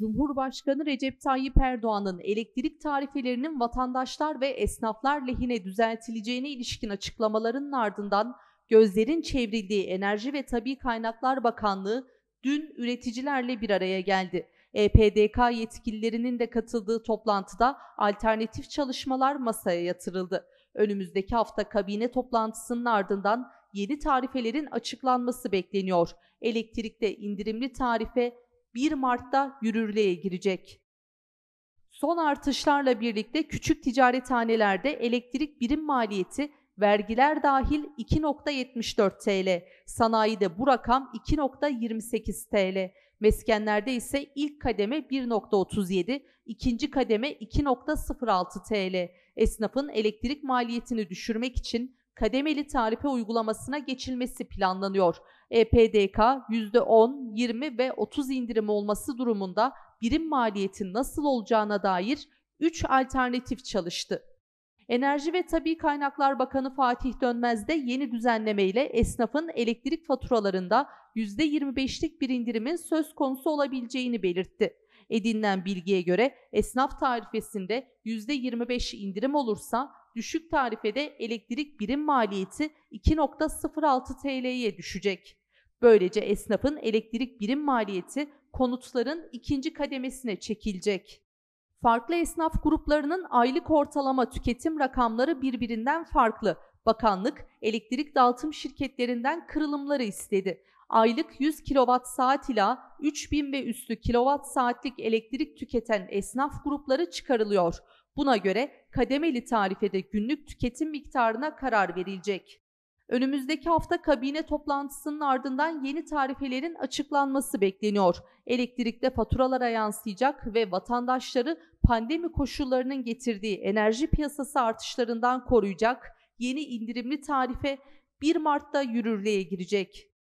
Cumhurbaşkanı Recep Tayyip Erdoğan'ın elektrik tarifelerinin vatandaşlar ve esnaflar lehine düzeltileceğine ilişkin açıklamalarının ardından gözlerin çevrildiği Enerji ve Tabi Kaynaklar Bakanlığı dün üreticilerle bir araya geldi. EPDK yetkililerinin de katıldığı toplantıda alternatif çalışmalar masaya yatırıldı. Önümüzdeki hafta kabine toplantısının ardından yeni tarifelerin açıklanması bekleniyor. Elektrikte indirimli tarife 1 Mart'ta yürürlüğe girecek. Son artışlarla birlikte küçük ticarethanelerde elektrik birim maliyeti vergiler dahil 2.74 TL, sanayide bu rakam 2.28 TL, meskenlerde ise ilk kademe 1.37, ikinci kademe 2.06 TL. Esnafın elektrik maliyetini düşürmek için kademeli tarife uygulamasına geçilmesi planlanıyor. EPDK %10, 20 ve 30 indirim olması durumunda birim maliyetin nasıl olacağına dair 3 alternatif çalıştı. Enerji ve Tabi Kaynaklar Bakanı Fatih Dönmez de yeni düzenleme ile esnafın elektrik faturalarında %25'lik bir indirimin söz konusu olabileceğini belirtti. Edinilen bilgiye göre esnaf tarifesinde %25 indirim olursa düşük tarifede elektrik birim maliyeti 2.06 TL'ye düşecek. Böylece esnafın elektrik birim maliyeti konutların ikinci kademesine çekilecek. Farklı esnaf gruplarının aylık ortalama tüketim rakamları birbirinden farklı. Bakanlık elektrik dağıtım şirketlerinden kırılımları istedi aylık 100 kilowatt saat ila 3000 ve üstü kilowatt saatlik elektrik tüketen esnaf grupları çıkarılıyor. Buna göre kademeli tarifede günlük tüketim miktarına karar verilecek. Önümüzdeki hafta kabine toplantısının ardından yeni tarifelerin açıklanması bekleniyor. Elektrikte faturalara yansıyacak ve vatandaşları pandemi koşullarının getirdiği enerji piyasası artışlarından koruyacak yeni indirimli tarife 1 Mart'ta yürürlüğe girecek.